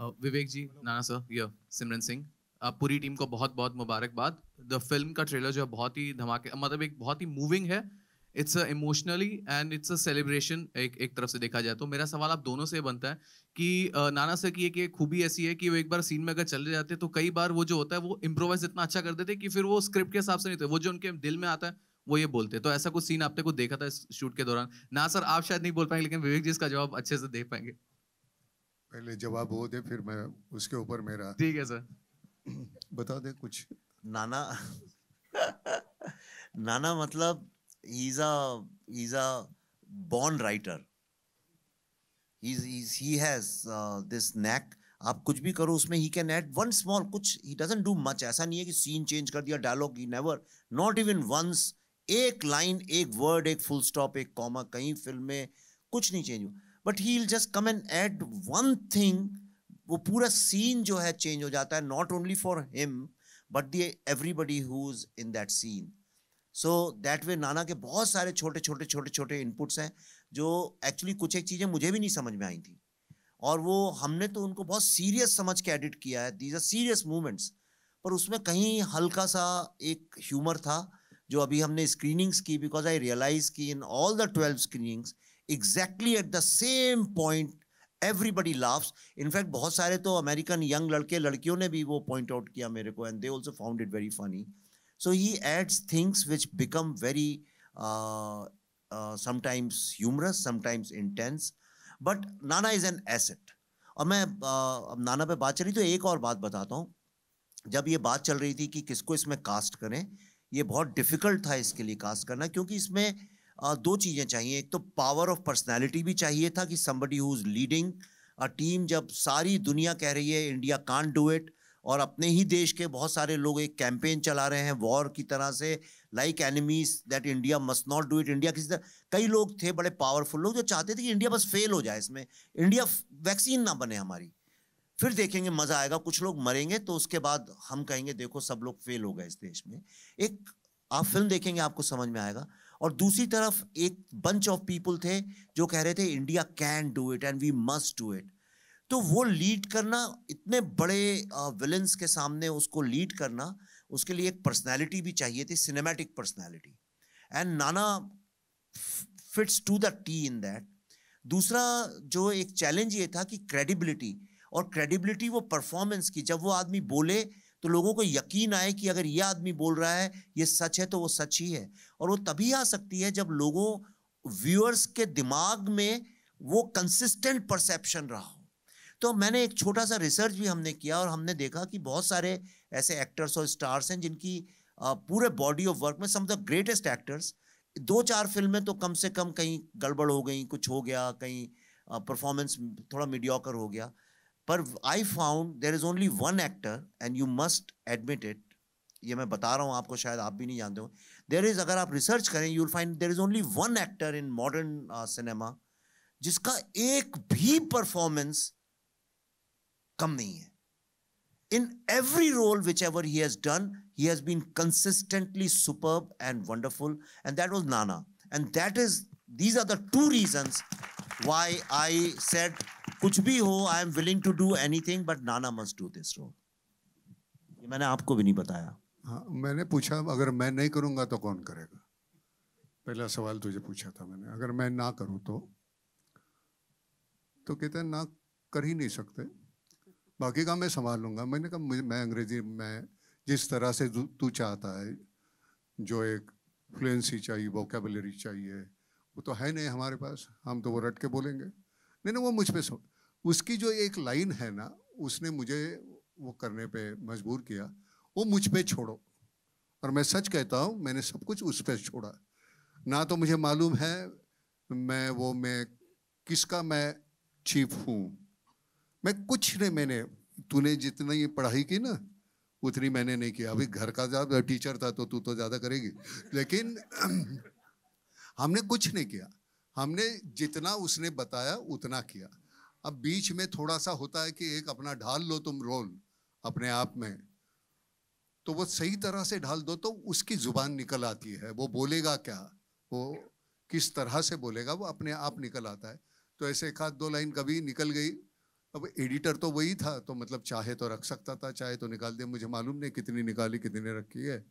विवेक जी नाना सर ये सिमरन सिंह आप पूरी टीम को बहुत बहुत मुबारकबाद द फिल्म का ट्रेलर जो है बहुत ही धमाके मतलब एक बहुत ही मूविंग है it's a emotionally and it's a celebration एक एक तरफ से देखा जाए तो मेरा सवाल आप दोनों से बनता है कि नाना uh, सर की एक खूबी ऐसी है कि वो एक बार सीन में अगर चले जाते तो कई बार वो जो होता है वो इम्प्रोवाइज इतना अच्छा कर देते कि फिर वो स्क्रिप्ट के हिसाब से नहीं थे वो जो उनके दिल में आता है वो ये बोलते तो ऐसा कुछ सीन आपने कुछ देखा था इस शूट के दौरान ना सर आप शायद नहीं बोल पाएंगे लेकिन विवेक जी इसका जवाब अच्छे से दे पाएंगे पहले जवाब वो दे फिर मैं उसके ऊपर मेरा ठीक है सर बता दे कुछ नाना नाना मतलब he's a he's a born writer he has this knack आप कुछ भी करो उसमें he can add one small कुछ ही डजेंट डू मच ऐसा नहीं है कि सीन चेंज कर दिया dialogue he never not even once एक लाइन एक वर्ड एक फुल स्टॉप एक कॉमा कहीं फिल्म में कुछ नहीं चेंज हुआ but he just come and add one thing वो पूरा सीन जो है चेंज हो जाता है not only for him but the everybody who is in that scene so that way Nana के बहुत सारे छोटे छोटे छोटे छोटे इनपुट्स हैं जो एक्चुअली कुछ एक चीज़ें मुझे भी नहीं समझ में आई थी और वो हमने तो उनको बहुत सीरियस समझ के एडिट किया है दीज आर सीरियस मूवमेंट्स पर उसमें कहीं हल्का सा एक ह्यूमर था जो अभी हमने स्क्रीनिंग्स की बिकॉज आई रियलाइज की in all the twelve screenings exactly at the same point everybody laughs in fact बहुत सारे तो अमेरिकन यंग लड़के लड़कियों ने भी वो पॉइंट आउट किया मेरे को and they also found it very funny so he adds things which become very sometimes humorous sometimes intense but Nana is an asset और मैं uh, अब नाना पे बात चल रही तो एक और बात बताता हूँ जब ये बात चल रही थी कि किसको इसमें कास्ट करें ये बहुत डिफ़िकल्ट था इसके लिए कास्ट करना क्योंकि इसमें दो चीज़ें चाहिए एक तो पावर ऑफ पर्सनैलिटी भी चाहिए था कि somebody who is leading a team जब सारी दुनिया कह रही है इंडिया कान डू इट और अपने ही देश के बहुत सारे लोग एक कैंपेन चला रहे हैं वॉर की तरह से like enemies that India must not do it India किसी तरह कई लोग थे बड़े पावरफुल लोग जो चाहते थे कि इंडिया बस फेल हो जाए इसमें इंडिया वैक्सीन ना बने हमारी फिर देखेंगे मज़ा आएगा कुछ लोग मरेंगे तो उसके बाद हम कहेंगे देखो सब लोग फेल हो गए इस देश में एक आप फिल्म देखेंगे आपको समझ में आएगा और दूसरी तरफ एक बंच ऑफ पीपल थे जो कह रहे थे India can do it and we must do it तो वो लीड करना इतने बड़े विलन्स के सामने उसको लीड करना उसके लिए एक पर्सनैलिटी भी चाहिए थी cinematic personality and Nana fits to the T in that दूसरा जो एक चैलेंज ये था कि क्रेडिबिलिटी और क्रेडिबिलिटी वो परफॉर्मेंस की जब वो आदमी बोले तो लोगों को यकीन आए कि अगर ये आदमी बोल रहा है ये सच है तो वो सच ही है और वो तभी आ सकती है जब लोगों व्यूअर्स के दिमाग में वो कंसिस्टेंट परसेप्शन रहा हो तो मैंने एक छोटा सा रिसर्च भी हमने किया और हमने देखा कि बहुत सारे ऐसे एक्टर्स और स्टार्स हैं जिनकी पूरे बॉडी ऑफ वर्क में सम द ग्रेटेस्ट एक्टर्स दो चार फिल्में तो कम से कम कहीं गड़बड़ हो गई कुछ हो गया कहीं परफॉर्मेंस थोड़ा मीडियोकर हो गया पर I found there is only one actor and you must admit it ये मैं बता रहा हूँ आपको शायद आप भी नहीं जानते हो देर इज़ अगर आप रिसर्च करें you find there is only one actor in modern cinema जिसका एक भी परफॉर्मेंस कम नहीं है in every role which ever he has done he has been consistently superb and wonderful and that was Nana and that is these are the two reasons why I said कुछ भी हो I am willing to do thing but Nana must do this role ये मैंने आपको भी नहीं बताया हाँ मैंने पूछा अगर मैं नहीं करूँगा तो कौन करेगा पहला सवाल तुझे पूछा था मैंने अगर मैं ना करूँ तो तो कहते हैं ना कर ही नहीं सकते बाकी का मैं संभाल लूँगा मैंने कहा मैं अंग्रेजी में जिस तरह से तू चाहता है जो एक फ्लुएंसी चाहिए वोकेबलरी चाहिए वो तो है नहीं हमारे पास हम तो वो रट के बोलेंगे नहीं नहीं वो मुझ पर उसकी जो एक लाइन है ना उसने मुझे वो करने पे मजबूर किया वो मुझ पे छोड़ो और मैं सच कहता हूँ मैंने सब कुछ उस पर छोड़ा ना तो मुझे मालूम है मैं वो मैं किसका मैं चीफ हूँ मैं कुछ नहीं मैंने तूने जितनी पढ़ाई की ना उतनी मैंने नहीं किया अभी घर का ज़्यादा टीचर था तो तू तो ज़्यादा करेगी लेकिन हमने कुछ नहीं किया हमने जितना उसने बताया उतना किया अब बीच में थोड़ा सा होता है कि एक अपना ढाल लो तुम रोल अपने आप में तो वो सही तरह से ढाल दो तो उसकी ज़ुबान निकल आती है वो बोलेगा क्या वो किस तरह से बोलेगा वो अपने आप निकल आता है तो ऐसे एक आध दो लाइन कभी निकल गई अब एडिटर तो वही था तो मतलब चाहे तो रख सकता था चाहे तो निकाल दिया मुझे मालूम नहीं कितनी निकाली कितनी रखी है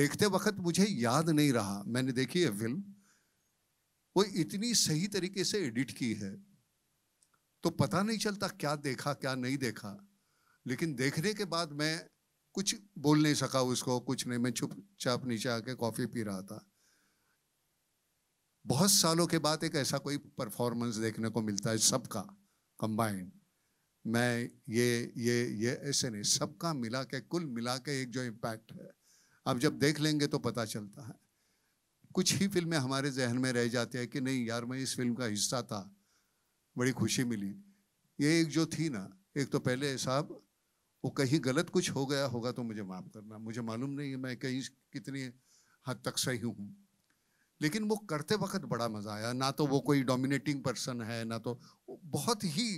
देखते वक्त मुझे याद नहीं रहा मैंने देखी है फिल्म वो इतनी सही तरीके से एडिट की है तो पता नहीं चलता क्या देखा क्या नहीं देखा लेकिन देखने के बाद मैं कुछ बोल नहीं सका उसको कुछ नहीं मैं चुपचाप नीचे आके कॉफ़ी पी रहा था बहुत सालों के बाद एक ऐसा कोई परफॉर्मेंस देखने को मिलता है सबका कंबाइंड मैं ये ये ये ऐसे नहीं सबका मिला के कुल मिला के एक जो इम्पैक्ट है अब जब देख लेंगे तो पता चलता है कुछ ही फिल्में हमारे जहन में रह जाती है कि नहीं यार मैं इस फिल्म का हिस्सा था बड़ी खुशी मिली ये एक जो थी ना एक तो पहले साहब वो कहीं गलत कुछ हो गया होगा तो मुझे माफ़ करना मुझे मालूम नहीं है मैं कहीं कितनी हद तक सही हूँ लेकिन वो करते वक्त बड़ा मज़ा आया ना तो वो कोई डोमिनेटिंग पर्सन है ना तो बहुत ही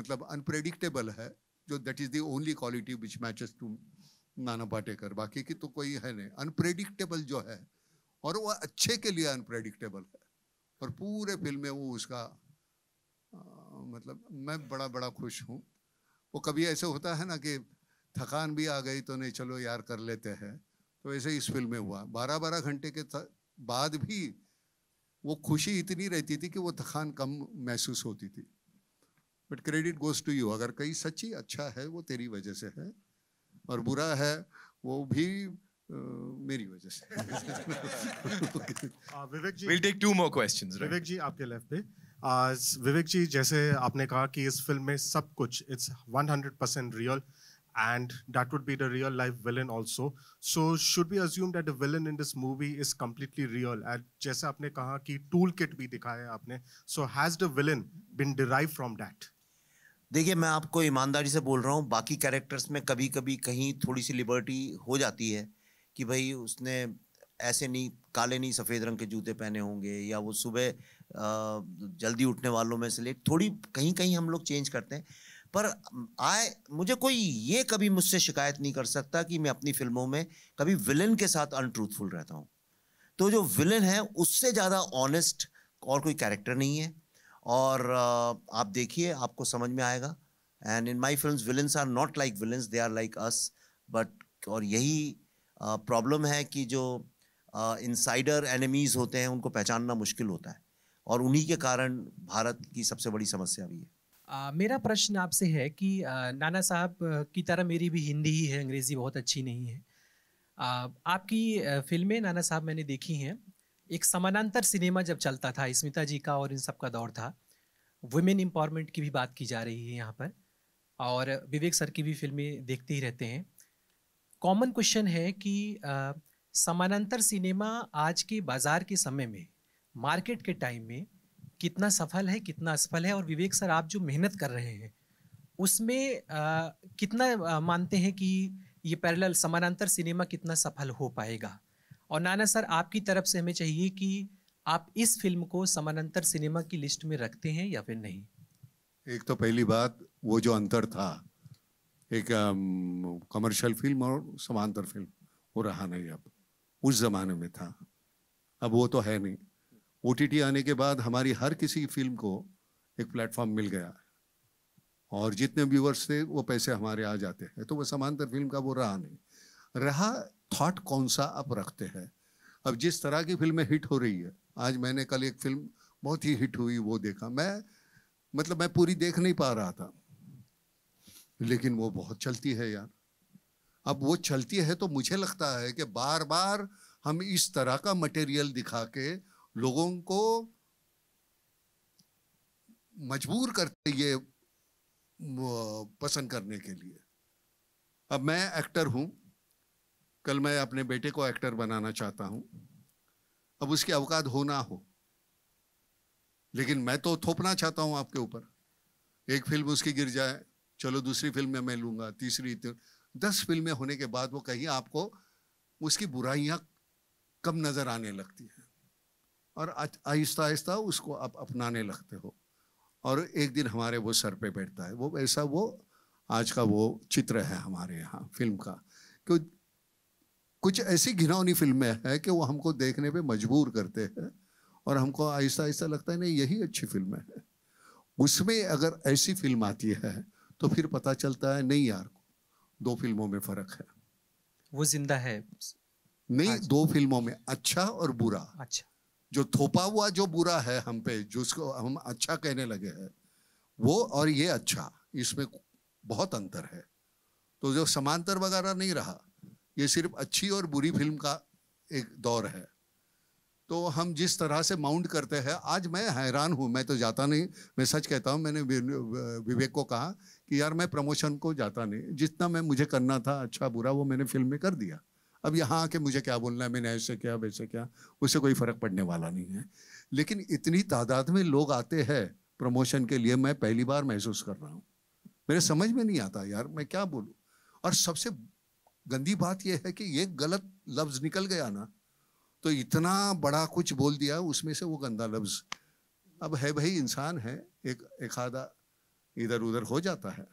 मतलब अनप्रेडिक्टेबल है जो that is the only quality which matches to Nana Patekar बाकी की तो कोई है नहीं अनप्रेडिक्टेबल जो है और वो अच्छे के लिए अनप्रेडिक्टेबल है और पूरे फिल्म में वो उसका आ, मतलब मैं बड़ा बड़ा खुश हूँ वो कभी ऐसे होता है ना कि थकान भी आ गई तो नहीं चलो यार कर लेते हैं तो ऐसे इस फिल्म में हुआ बारह बारह घंटे के बाद भी वो खुशी इतनी रहती थी कि वो थकान कम महसूस होती थी but credit goes to you अगर कहीं सच्ची अच्छा है वो तेरी वजह से है और बुरा है वो भी मेरी वजह से Vivek ji will take two more questions Vivek ji आपके लेफ्ट पे आज विवेक जी जैसे आपने कहा कि इस फिल्म में सब कुछ it's 100 percent real and that would be the real life villain also so should be assume that the villain in this movie is completely real and जैसे आपने कहा कि टूल किट भी दिखाया आपने so has the villain been derive from that देखिए मैं आपको ईमानदारी से बोल रहा हूँ बाकी कैरेक्टर्स में कभी कभी कहीं थोड़ी सी लिबर्टी हो जाती है कि भाई उसने ऐसे नहीं काले नहीं सफ़ेद रंग के जूते पहने होंगे या वो सुबह जल्दी उठने वालों में से ले थोड़ी कहीं कहीं हम लोग चेंज करते हैं पर आए मुझे कोई ये कभी मुझसे शिकायत नहीं कर सकता कि मैं अपनी फिल्मों में कभी विलन के साथ अनट्रूथफुल रहता हूँ तो जो विलन है उससे ज़्यादा ऑनेस्ट और कोई कैरेक्टर नहीं है और आप देखिए आपको समझ में आएगा and in my film villains are not like villains they are like us but और यही प्रॉब्लम है कि जो इनसाइडर एनिमीज़ होते हैं उनको पहचानना मुश्किल होता है और उन्हीं के कारण भारत की सबसे बड़ी समस्या भी है आ, मेरा प्रश्न आपसे है कि आ, नाना साहब की तरह मेरी भी हिंदी ही है अंग्रेज़ी बहुत अच्छी नहीं है आ, आपकी फिल्में नाना साहब मैंने देखी हैं एक समानांतर सिनेमा जब चलता था स्मिता जी का और इन सब का दौर था वुमेन एम्पावरमेंट की भी बात की जा रही है यहाँ पर और विवेक सर की भी फिल्में देखते ही रहते हैं कॉमन क्वेश्चन है कि समानांतर सिनेमा आज के बाज़ार के समय में मार्केट के टाइम में कितना सफल है कितना असफल है और विवेक सर आप जो मेहनत कर रहे हैं उसमें आ, कितना मानते हैं कि ये पैरेलल समानांतर सिनेमा कितना सफल हो पाएगा और नाना सर आपकी तरफ से हमें चाहिए कि आप इस फिल्म को समानांतर सिनेमा की लिस्ट में रखते हैं या फिर नहीं एक तो पहली बात वो जो अंतर था एक कमर्शियल फिल्म और समांतर फिल्म वो रहा नहीं अब उस ज़माने में था अब वो तो है नहीं ओ आने के बाद हमारी हर किसी फिल्म को एक प्लेटफॉर्म मिल गया है और जितने व्यूवर्स थे वो पैसे हमारे आ जाते हैं तो वो समांतर फिल्म का वो रहा नहीं रहा थॉट कौन सा आप रखते हैं अब जिस तरह की फिल्में हिट हो रही है आज मैंने कल एक फिल्म बहुत ही हिट हुई वो देखा मैं मतलब मैं पूरी देख नहीं पा रहा था लेकिन वो बहुत चलती है यार अब वो चलती है तो मुझे लगता है कि बार बार हम इस तरह का मटेरियल दिखा के लोगों को मजबूर करते ये पसंद करने के लिए अब मैं एक्टर हूँ कल मैं अपने बेटे को एक्टर बनाना चाहता हूँ अब उसके अवकात हो ना हो लेकिन मैं तो थोपना चाहता हूँ आपके ऊपर एक फिल्म उसकी गिर जाए चलो दूसरी फिल्म में मैं लूँगा तीसरी तो, दस फिल्में होने के बाद वो कहीं आपको उसकी बुराइयाँ कम नज़र आने लगती हैं और आहिस्ता आहिस्ता उसको आप अपनाने लगते हो और एक दिन हमारे वो सर पे बैठता है वो ऐसा वो आज का वो चित्र है हमारे यहाँ फिल्म का क्यों कुछ ऐसी घिनौनी फिल्में हैं कि वो हमको देखने पे मजबूर करते हैं और हमको आहिस्ता आहिस्ता लगता है नहीं यही अच्छी फिल्में हैं उसमें अगर ऐसी फिल्म आती है तो फिर पता चलता है नहीं यार दो फिल्मों में फर्क है वो जिंदा है नहीं दो फिल्मों में अच्छा और बुरा अच्छा जो थोपा हुआ जो बुरा है हम पे जिसको हम अच्छा कहने लगे हैं वो और ये अच्छा इसमें बहुत अंतर है तो जो समांतर वगैरह नहीं रहा ये सिर्फ अच्छी और बुरी फिल्म का एक दौर है तो हम जिस तरह से माउंट करते हैं आज मैं हैरान हूँ मैं तो जाता नहीं मैं सच कहता हूँ मैंने विवेक को कहा कि यार मैं प्रमोशन को जाता नहीं जितना मैं मुझे करना था अच्छा बुरा वो मैंने फिल्म में कर दिया अब यहाँ आके मुझे क्या बोलना है मैंने ऐसे क्या वैसे क्या उससे कोई फ़र्क पड़ने वाला नहीं है लेकिन इतनी तादाद में लोग आते हैं प्रमोशन के लिए मैं पहली बार महसूस कर रहा हूँ मेरे समझ में नहीं आता यार मैं क्या बोलूँ और सबसे गंदी बात यह है कि ये गलत लफ्ज़ निकल गया ना तो इतना बड़ा कुछ बोल दिया उसमें से वो गंदा लफ्ज अब है भाई इंसान है एक एक आधा इधर उधर हो जाता है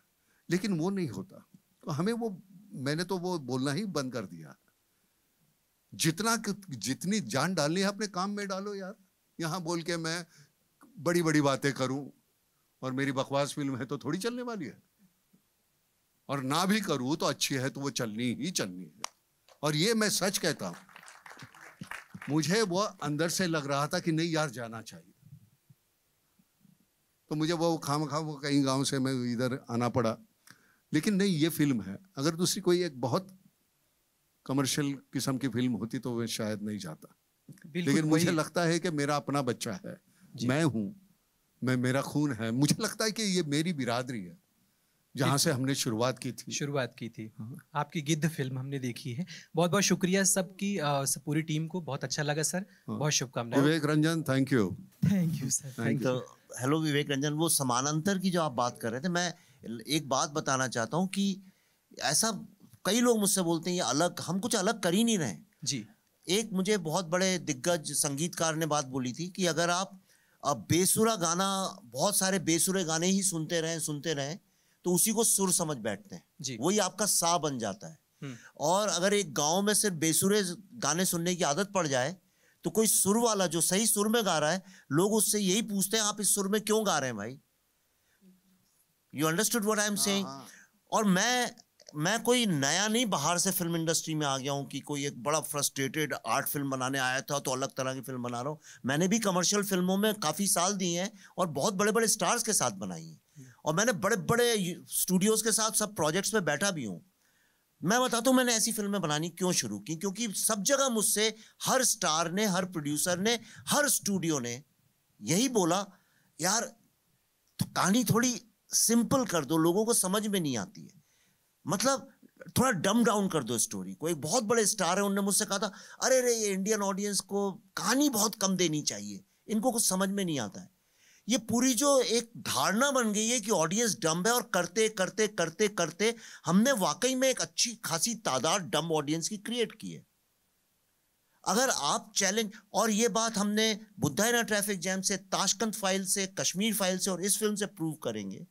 लेकिन वो नहीं होता तो हमें वो मैंने तो वो बोलना ही बंद कर दिया जितना जितनी जान डालनी है अपने काम में डालो यार यहाँ बोल के मैं बड़ी बड़ी बातें करूं और मेरी बकवास फिल्म है तो थोड़ी चलने वाली है और ना भी करूं तो अच्छी है तो वो चलनी ही चलनी है और ये मैं सच कहता हूं मुझे वो अंदर से लग रहा था कि नहीं यार जाना चाहिए तो मुझे वो खाम खाम वो कहीं गांव से मैं इधर आना पड़ा लेकिन नहीं ये फिल्म है अगर दूसरी कोई एक बहुत कमर्शियल किस्म की फिल्म होती तो वह शायद नहीं जाता लेकिन मुझे लगता है कि मेरा अपना बच्चा है मैं हूँ मैं मेरा खून है मुझे लगता है कि ये मेरी बिरादरी है जहाँ से हमने शुरुआत की थी शुरुआत की थी हाँ। आपकी गिद्ध फिल्म हमने देखी है बहुत बहुत शुक्रिया सबकी पूरी टीम को बहुत अच्छा लगा सर हाँ। बहुत शुभकामनाएं Vivek Ranjan thank you thank you sir thank you hello Vivek Ranjan वो समानांतर की जो आप बात कर रहे थे मैं एक बात बताना चाहता हूँ कि ऐसा कई लोग मुझसे बोलते हैं ये अलग हम कुछ अलग कर ही नहीं रहे जी एक मुझे बहुत बड़े दिग्गज संगीतकार ने बात बोली थी कि अगर आप बेसुरा गाना बहुत सारे बेसुरे गाने ही सुनते रहें सुनते रहें तो उसी को सुर समझ बैठते हैं वही आपका सा बन जाता है हम्म। और अगर एक गांव में सिर्फ बेसुरे गाने सुनने की आदत पड़ जाए तो कोई सुर वाला जो सही सुर में गा रहा है लोग उससे यही पूछते हैं आप इस सुर में क्यों गा रहे हैं भाई you understood what I am saying और मैं मैं कोई नया नहीं बाहर से फिल्म इंडस्ट्री में आ गया हूँ कि कोई एक बड़ा फ्रस्ट्रेटेड आर्ट फिल्म बनाने आया था तो अलग तरह की फिल्म बना रहा हूँ मैंने भी कमर्शियल फिल्मों में काफ़ी साल दिए हैं और बहुत बड़े बड़े स्टार्स के साथ बनाई हैं और मैंने बड़े बड़े स्टूडियोज़ के साथ सब प्रोजेक्ट्स में बैठा भी हूँ मैं बताता हूँ मैंने ऐसी फिल्में बनानी क्यों शुरू की क्योंकि सब जगह मुझसे हर स्टार ने हर प्रोड्यूसर ने हर स्टूडियो ने यही बोला यार तो कहानी थोड़ी सिंपल कर दो लोगों को समझ में नहीं आती है मतलब थोड़ा डम डाउन कर दो स्टोरी को एक बहुत बड़े स्टार है उन्होंने मुझसे कहा था अरे अरे ये इंडियन ऑडियंस को कहानी बहुत कम देनी चाहिए इनको कुछ समझ में नहीं आता है ये पूरी जो एक धारणा बन गई है कि ऑडियंस डम है और करते करते करते करते हमने वाकई में एक अच्छी खासी तादाद डम ऑडियंस की क्रिएट की है अगर आप चैलेंज और ये बात हमने बुद्धाइना ट्रैफिक जैम से ताशकंद फाइल से कश्मीर फाइल से और इस फिल्म से प्रूव करेंगे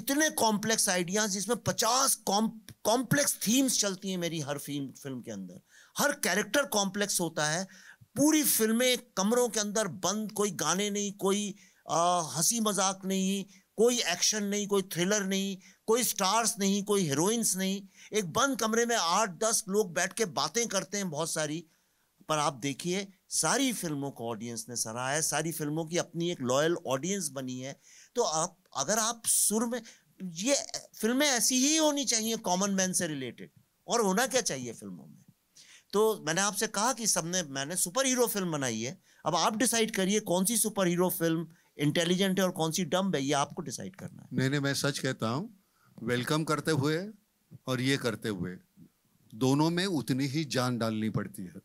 इतने कॉम्प्लेक्स आइडियाज जिसमें पचास कॉम्प्लेक्स थीम्स चलती हैं मेरी हर फिल्म फिल्म के अंदर हर कैरेक्टर कॉम्प्लेक्स होता है पूरी फिल्में कमरों के अंदर बंद कोई गाने नहीं कोई हंसी मजाक नहीं कोई एक्शन नहीं कोई थ्रिलर नहीं कोई स्टार्स नहीं कोई हीरोइंस नहीं एक बंद कमरे में आठ दस लोग बैठ के बातें करते हैं बहुत सारी पर आप देखिए सारी फिल्मों को ऑडियंस ने सराहा है सारी फिल्मों की अपनी एक लॉयल ऑडियंस बनी है तो आप अगर आप सुर में ये फिल्में ऐसी ही होनी चाहिए कॉमन मैन से रिलेटेड और होना क्या चाहिए फिल्मों में तो मैंने आपसे कहा कि सबने मैंने सुपर हीरो फिल्म बनाई है अब आप डिसाइड करिए कौन सी सुपर हीरो फिल्म इंटेलिजेंट है और कौन सी डम्ब है ये आपको डिसाइड करना है नहीं नहीं मैं सच कहता हूँ वेलकम करते हुए और ये करते हुए दोनों में उतनी ही जान डालनी पड़ती है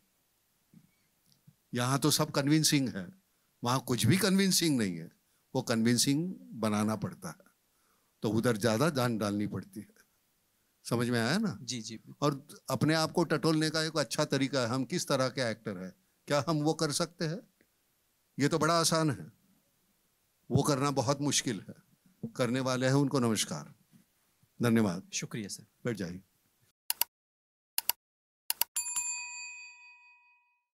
यहाँ तो सब कन्विंसिंग है वहाँ कुछ भी कन्विंसिंग नहीं है वो कन्विंसिंग बनाना पड़ता है तो उधर ज़्यादा जान डालनी पड़ती है समझ में आया ना जी जी और अपने आप को टटोलने का एक अच्छा तरीका है हम किस तरह के एक्टर है क्या हम वो कर सकते हैं ये तो बड़ा आसान है वो करना बहुत मुश्किल है करने वाले हैं उनको नमस्कार धन्यवाद शुक्रिया सर बैठ जाइए